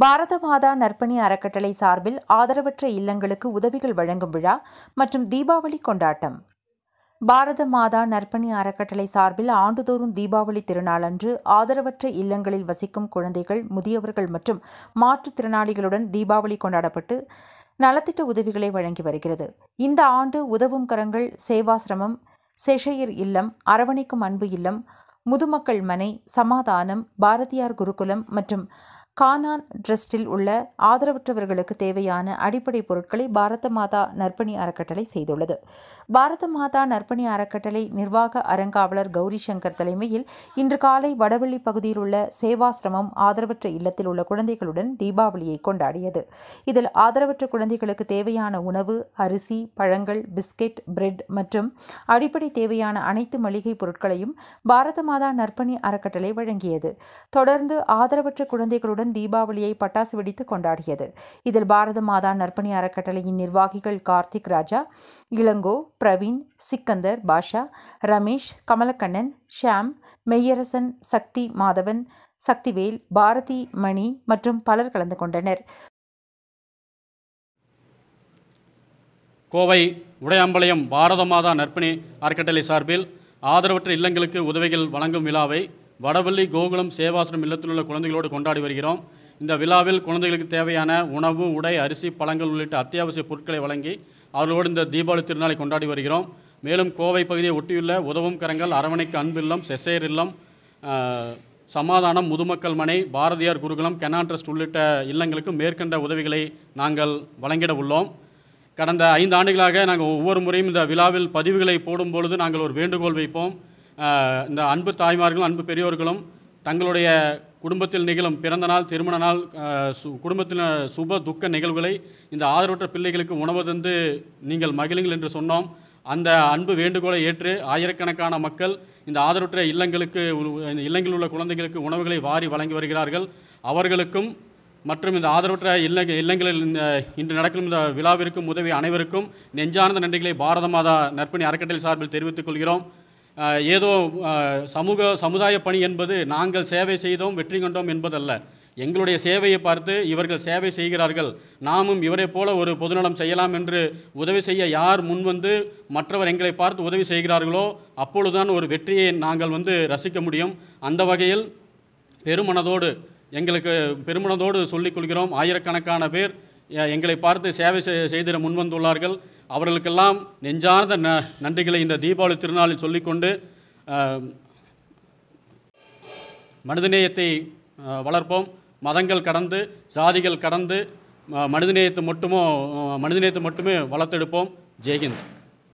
பாரத மாதா நற்பணி அறக்கட்டளை சார்பில் ஆதரவற்ற இல்லங்களுக்கு உதவிகள் வழங்கும் விழா மற்றும் தீபாவளி கொண்டாட்டம் பாரத மாதா நற்பணி அறக்கட்டளை சார்பில் ஆண்டுதோறும் தீபாவளி திருநாளன்று ஆதரவற்ற இல்லங்களில் வசிக்கும் குழந்தைகள் முதியவர்கள் மற்றும் மாற்றுத்திறனாளிகளுடன் தீபாவளி கொண்டாடப்பட்டு நலத்திட்ட உதவிகளை வழங்கி வருகிறது இந்த ஆண்டு உதவும் கரங்கள் சேவாசிரமம் செஷையர் இல்லம் அரவணைக்கும் அன்பு இல்லம் முதுமக்கள் மனை சமாதானம் பாரதியார் குருகுலம் மற்றும் கானான் ட்ரஸ்டில் உள்ள ஆதரவற்றவர்களுக்கு தேவையான அடிப்படை பொருட்களை பாரத மாதா நற்பணி அறக்கட்டளை செய்துள்ளது பாரத மாதா நற்பணி அறக்கட்டளை நிர்வாக அறங்காவலர் கௌரி சங்கர் தலைமையில் இன்று காலை வடவள்ளி பகுதியில் உள்ள சேவாசிரமம் ஆதரவற்ற இல்லத்தில் உள்ள குழந்தைகளுடன் தீபாவளியை கொண்டாடியது இதில் ஆதரவற்ற குழந்தைகளுக்கு தேவையான உணவு அரிசி பழங்கள் பிஸ்கெட் பிரெட் மற்றும் அடிப்படை தேவையான அனைத்து மளிகை பொருட்களையும் பாரத மாதா நற்பணி அறக்கட்டளை வழங்கியது தொடர்ந்து ஆதரவற்ற குழந்தைகளுடன் உற்சாகத்துடன் தீபாவளியை பட்டாசு வெடித்து கொண்டாடியது இதில் பாரத மாதா நற்பணி அறக்கட்டளையின் நிர்வாகிகள் கார்த்திக் ராஜா இளங்கோ பிரவீன் சிக்கந்தர் பாஷா ரமேஷ் கமலக்கண்ணன் ஷாம் மெய்யரசன் சக்தி மாதவன் சக்திவேல் பாரதி மணி மற்றும் பலர் கலந்து கொண்டனர் கோவை உடையாம்பாளையம் பாரத மாதா நற்பணி அறக்கட்டளை சார்பில் ஆதரவற்ற இல்லங்களுக்கு உதவிகள் வழங்கும் விழாவை வடவள்ளி கோகுலம் சேவாசிரம் இல்லத்தில் உள்ள குழந்தைகளோடு கொண்டாடி வருகிறோம் இந்த விழாவில் குழந்தைகளுக்கு தேவையான உணவு உடை அரிசி பழங்கள் உள்ளிட்ட அத்தியாவசிய பொருட்களை வழங்கி அவர்களோடு இந்த தீபாவளி திருநாளை கொண்டாடி வருகிறோம் மேலும் கோவை பகுதியை ஒட்டியுள்ள உதவும் கரங்கள் அரவணைக்கு அன்பு இல்லம் செசேர் இல்லம் சமாதானம் முதுமக்கள் மனை பாரதியார் குருகுலம் கெனா ட்ரஸ்ட் உள்ளிட்ட இல்லங்களுக்கு மேற்கண்ட உதவிகளை நாங்கள் வழங்கிட உள்ளோம் கடந்த ஐந்து ஆண்டுகளாக நாங்கள் ஒவ்வொரு முறையும் இந்த விழாவில் பதிவுகளை போடும்பொழுது நாங்கள் ஒரு வேண்டுகோள் வைப்போம் இந்த அன்பு தாய்மார்களும் அன்பு பெரியோர்களும் தங்களுடைய குடும்பத்தில் நிகழும் பிறந்த நாள் திருமண நாள் குடும்பத்தில் சுப துக்க நிகழ்வுகளை இந்த ஆதரவற்ற பிள்ளைகளுக்கு உணவு தந்து நீங்கள் மகிழுங்கள் என்று சொன்னோம் அந்த அன்பு வேண்டுகோளை ஏற்று ஆயிரக்கணக்கான மக்கள் இந்த ஆதரவற்ற இல்லங்களுக்கு இல்லங்களில் உள்ள குழந்தைகளுக்கு உணவுகளை வாரி வழங்கி வருகிறார்கள் அவர்களுக்கும் மற்றும் இந்த ஆதரவற்ற இல்ல இல்லங்களில் இந்த இன்று நடக்கும் இந்த விழாவிற்கும் உதவி அனைவருக்கும் நெஞ்சார்ந்த நன்றிகளை பாரத மாதா நற்பணி அறக்கட்டளை சார்பில் தெரிவித்துக் கொள்கிறோம் ஏதோ சமூக சமுதாய பணி என்பது நாங்கள் சேவை செய்தோம் வெற்றி கண்டோம் என்பதல்ல எங்களுடைய சேவையை பார்த்து இவர்கள் சேவை செய்கிறார்கள் நாமும் இவரை போல ஒரு பொதுநலம் செய்யலாம் என்று உதவி செய்ய யார் முன்வந்து மற்றவர் எங்களை பார்த்து உதவி செய்கிறார்களோ அப்பொழுதுதான் ஒரு வெற்றியை நாங்கள் வந்து ரசிக்க முடியும் அந்த வகையில் பெருமனதோடு எங்களுக்கு பெருமனதோடு சொல்லிக் கொள்கிறோம் ஆயிரக்கணக்கான பேர் எங்களை பார்த்து சேவை செய்திட முன்வந்துள்ளார்கள் அவர்களுக்கெல்லாம் நெஞ்சார்ந்த ந நன்றிகளை இந்த தீபாவளி திருநாளில் சொல்லிக்கொண்டு மனிதநேயத்தை வளர்ப்போம் மதங்கள் கடந்து சாதிகள் கடந்து மனிதநேயத்தை மட்டுமோ மனிதநேயத்தை மட்டுமே வளர்த்தெடுப்போம் ஜெய்ஹிந்த்